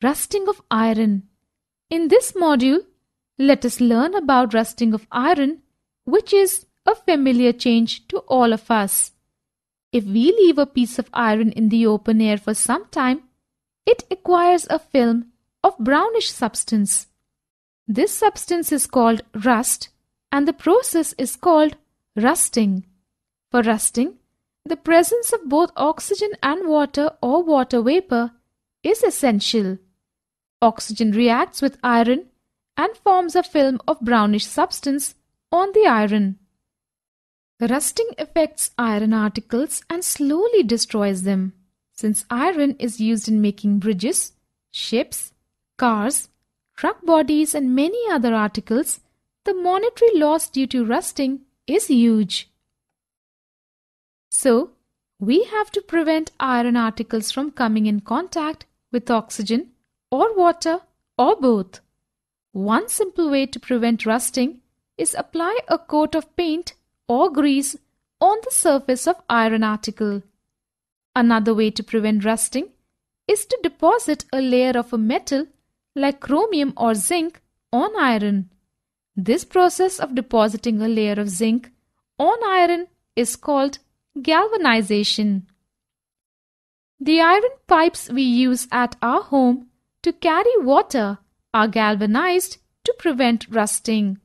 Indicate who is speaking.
Speaker 1: Rusting of iron. In this module, let us learn about rusting of iron, which is a familiar change to all of us. If we leave a piece of iron in the open air for some time, it acquires a film of brownish substance. This substance is called rust and the process is called rusting. For rusting, the presence of both oxygen and water or water vapor is essential. Oxygen reacts with iron and forms a film of brownish substance on the iron. Rusting affects iron articles and slowly destroys them. Since iron is used in making bridges, ships, cars, truck bodies, and many other articles, the monetary loss due to rusting is huge. So, we have to prevent iron articles from coming in contact with oxygen or water or both. One simple way to prevent rusting is apply a coat of paint or grease on the surface of iron article. Another way to prevent rusting is to deposit a layer of a metal like chromium or zinc on iron. This process of depositing a layer of zinc on iron is called galvanization. The iron pipes we use at our home to carry water are galvanized to prevent rusting.